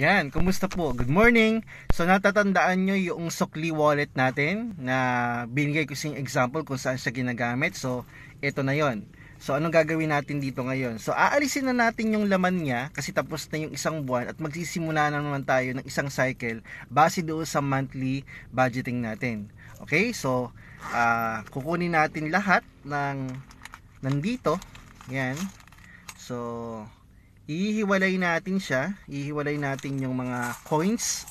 Yan, kumusta po? Good morning! So natatandaan nyo yung Sokli wallet natin na binigay ko siyang example kung saan siya ginagamit. So ito na yon. So anong gagawin natin dito ngayon? So aalisin na natin yung laman niya kasi tapos na yung isang buwan at magsisimula na naman tayo ng isang cycle base doon sa monthly budgeting natin. Okay? So uh, kukunin natin lahat ng nandito. Yan. So ihiwalay natin siya ihiwalay natin yung mga coins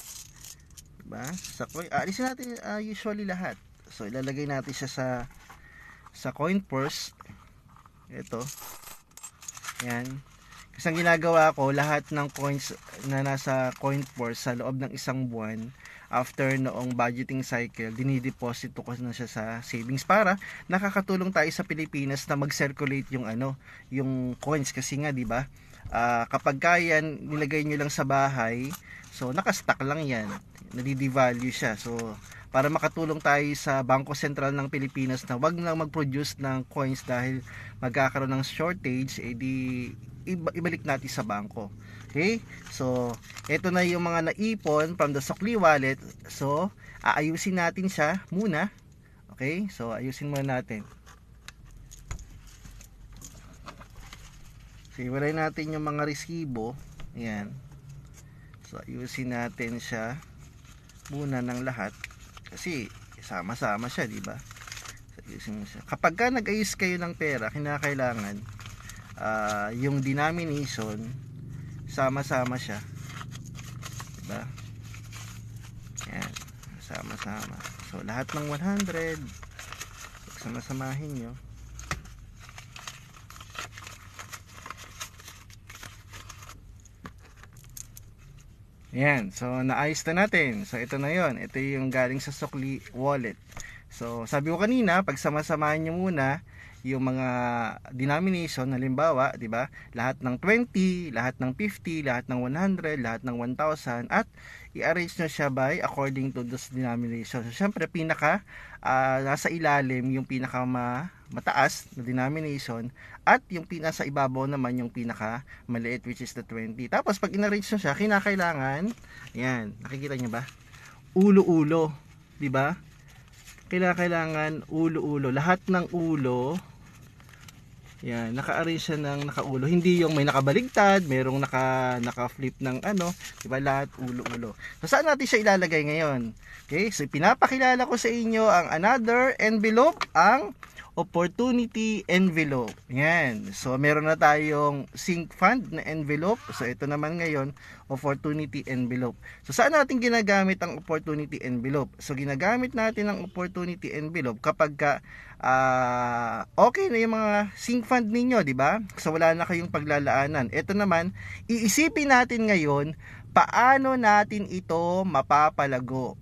diba sa coin alisin natin uh, usually lahat so ilalagay natin siya sa sa coin purse ito yan kasi ang ginagawa ko lahat ng coins na nasa coin purse sa loob ng isang buwan after noong budgeting cycle dinideposit ko na siya sa savings para nakakatulong tayo sa Pilipinas na mag-circulate yung ano yung coins kasi nga di ba uh, kapag kayan nilagay nyo lang sa bahay so nakastack lang yan nadidevalue siya so para makatulong tayo sa Bangko Sentral ng Pilipinas na wag lang mag-produce ng coins dahil magkakaroon ng shortage edi eh, ibalik natin sa bangko okay so ito na yung mga naipon from the Sokli wallet so aayusin natin siya muna okay so ayusin muna natin hiwalay natin yung mga resibo ayan so ayusin natin siya muna ng lahat kasi sama-sama siya di ba so, kapag ka nag-ayos kayo ng pera kinakailangan uh, yung denomination sama-sama siya di ba ayan sama-sama so lahat ng 100 pag samasamahin nyo Ayan, so naayos na natin. So ito na yon. Ito yung galing sa Sukli wallet. So sabi ko kanina, pag samasamahin nyo muna yung mga denomination, halimbawa, di ba? Lahat ng 20, lahat ng 50, lahat ng 100, lahat ng 1,000 at i-arrange nyo siya by according to those denomination. So syempre, pinaka uh, nasa ilalim yung pinaka ma mataas na denomination at yung pinasa ibabaw naman yung pinaka maliit which is the 20. Tapos pag inarrange nyo siya, kinakailangan, ayan, nakikita nyo ba? Ulo-ulo, di ba? Kinakailangan ulo-ulo. Lahat ng ulo, ayan, naka-arrange siya ng nakaulo. Hindi yung may nakabaligtad, merong naka, naka-flip ng ano, di ba? Lahat ulo-ulo. So saan natin siya ilalagay ngayon? Okay, so pinapakilala ko sa inyo ang another envelope, ang opportunity envelope. Yan. So, meron na tayong sync fund na envelope. So, ito naman ngayon, opportunity envelope. So, saan natin ginagamit ang opportunity envelope? So, ginagamit natin ang opportunity envelope kapag ka, uh, okay na yung mga sync fund ninyo, di ba? So, wala na kayong paglalaanan. Ito naman, iisipin natin ngayon, paano natin ito mapapalago?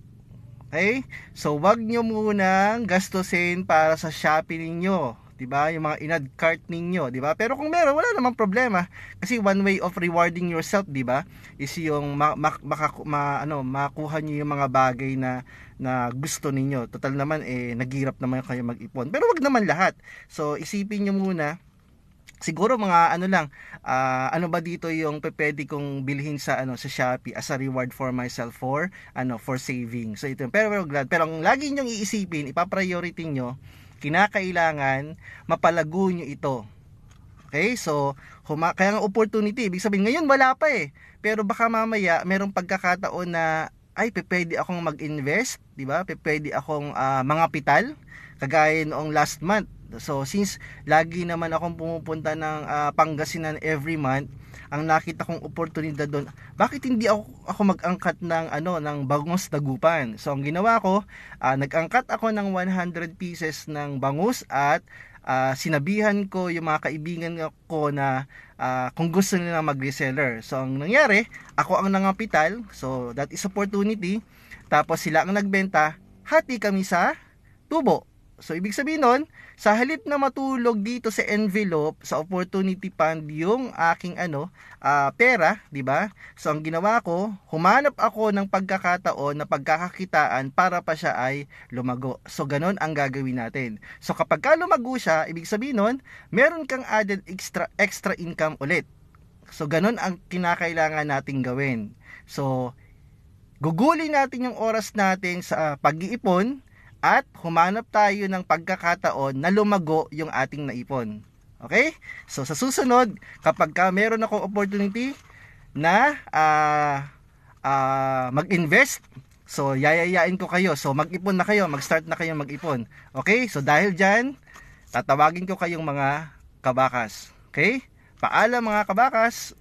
Okay? So, wag nyo munang gastusin para sa shopping ninyo. 'di ba? Yung mga inad cart ninyo, 'di ba? Pero kung meron, wala namang problema. Kasi one way of rewarding yourself, 'di ba? Is yung ma, ma, maka, ma, ano, makuha niyo yung mga bagay na na gusto ninyo. Total naman eh naghirap naman kayo mag-ipon. Pero wag naman lahat. So isipin niyo muna siguro mga ano lang uh, ano ba dito yung pwede kong bilhin sa ano sa Shopee as a reward for myself for ano for saving so ito pero pero glad pero ang lagi niyo iisipin ipa-priority niyo kinakailangan mapalago niyo ito okay so huma, kaya ng opportunity ibig sabihin ngayon wala pa eh pero baka mamaya merong pagkakataon na ay pwede akong mag-invest di ba pwede akong uh, mga pital kagaya noong last month So since lagi naman akong pumupunta ng uh, Pangasinan every month, ang nakita kong oportunidad doon, bakit hindi ako, ako mag-angkat ng ano ng bangus tagupan? So ang ginawa ko, uh, nag-angkat ako ng 100 pieces ng bangus at uh, sinabihan ko yung mga kaibigan ko na uh, kung gusto nila mag-reseller. So ang nangyari, ako ang nangapital, so that is opportunity. Tapos sila ang nagbenta, hati kami sa tubo. So, ibig sabihin nun, sa halip na matulog dito sa envelope, sa opportunity fund, yung aking ano, uh, pera, di ba? So, ang ginawa ko, humanap ako ng pagkakataon na pagkakakitaan para pa siya ay lumago. So, ganun ang gagawin natin. So, kapag ka lumago siya, ibig sabihin nun, meron kang added extra, extra income ulit. So, ganun ang kinakailangan nating gawin. So, gugulin natin yung oras natin sa pag-iipon, at humanap tayo ng pagkakataon na lumago yung ating naipon. Okay? So sa susunod, kapag ka meron akong opportunity na uh, uh, mag-invest, so yayayain ko kayo. So mag-ipon na kayo, mag-start na kayo mag-ipon. Okay? So dahil dyan, tatawagin ko kayong mga kabakas. Okay? Paalam mga kabakas!